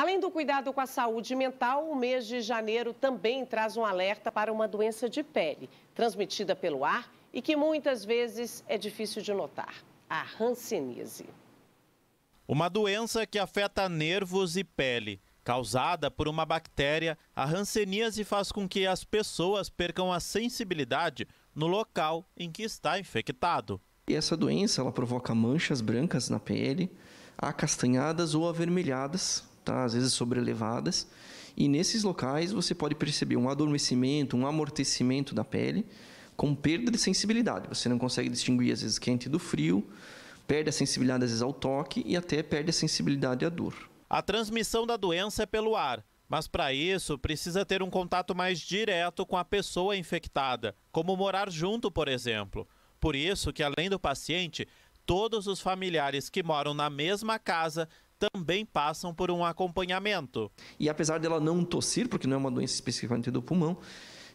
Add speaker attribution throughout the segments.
Speaker 1: Além do cuidado com a saúde mental, o mês de janeiro também traz um alerta para uma doença de pele, transmitida pelo ar e que muitas vezes é difícil de notar: a hanseníase.
Speaker 2: Uma doença que afeta nervos e pele. Causada por uma bactéria, a hanseníase faz com que as pessoas percam a sensibilidade no local em que está infectado.
Speaker 1: E essa doença ela provoca manchas brancas na pele, acastanhadas ou avermelhadas, tá? às vezes sobrelevadas. E nesses locais você pode perceber um adormecimento, um amortecimento da pele, com perda de sensibilidade. Você não consegue distinguir às vezes quente do frio, perde a sensibilidade às vezes ao toque e até perde a sensibilidade à dor.
Speaker 2: A transmissão da doença é pelo ar, mas para isso precisa ter um contato mais direto com a pessoa infectada, como morar junto, por exemplo. Por isso que além do paciente, todos os familiares que moram na mesma casa também passam
Speaker 1: por um acompanhamento. E apesar dela não tossir, porque não é uma doença especificamente do pulmão,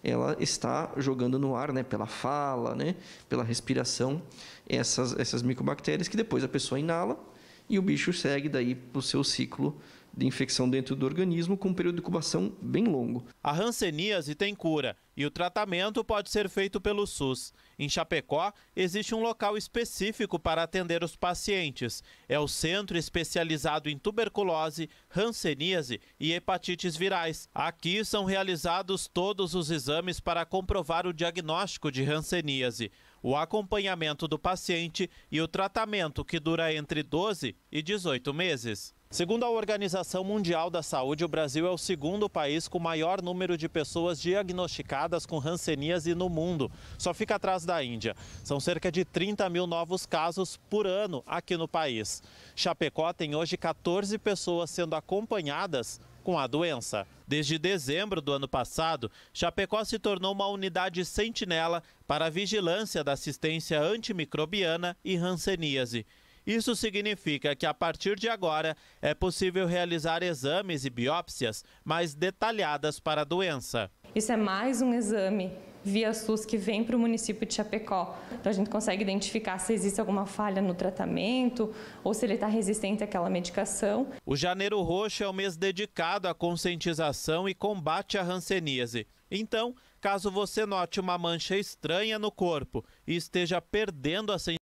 Speaker 1: ela está jogando no ar, né, pela fala, né, pela respiração, essas, essas micobactérias que depois a pessoa inala e o bicho segue daí para o seu ciclo de infecção dentro do organismo com um período de incubação bem longo.
Speaker 2: A ranceníase tem cura e o tratamento pode ser feito pelo SUS. Em Chapecó, existe um local específico para atender os pacientes. É o Centro Especializado em Tuberculose, Ranceníase e Hepatites Virais. Aqui são realizados todos os exames para comprovar o diagnóstico de ranceníase. o acompanhamento do paciente e o tratamento que dura entre 12 e 18 meses. Segundo a Organização Mundial da Saúde, o Brasil é o segundo país com maior número de pessoas diagnosticadas com hanseníase no mundo. Só fica atrás da Índia. São cerca de 30 mil novos casos por ano aqui no país. Chapecó tem hoje 14 pessoas sendo acompanhadas com a doença. Desde dezembro do ano passado, Chapecó se tornou uma unidade sentinela para a vigilância da assistência antimicrobiana e hanseníase. Isso significa que a partir de agora é possível realizar exames e biópsias mais detalhadas para a doença.
Speaker 1: Isso é mais um exame via SUS que vem para o município de Chapecó. Então a gente consegue identificar se existe alguma falha no tratamento ou se ele está resistente àquela medicação.
Speaker 2: O Janeiro Roxo é o mês dedicado à conscientização e combate à ranceníase. Então, caso você note uma mancha estranha no corpo e esteja perdendo a sensibilidade,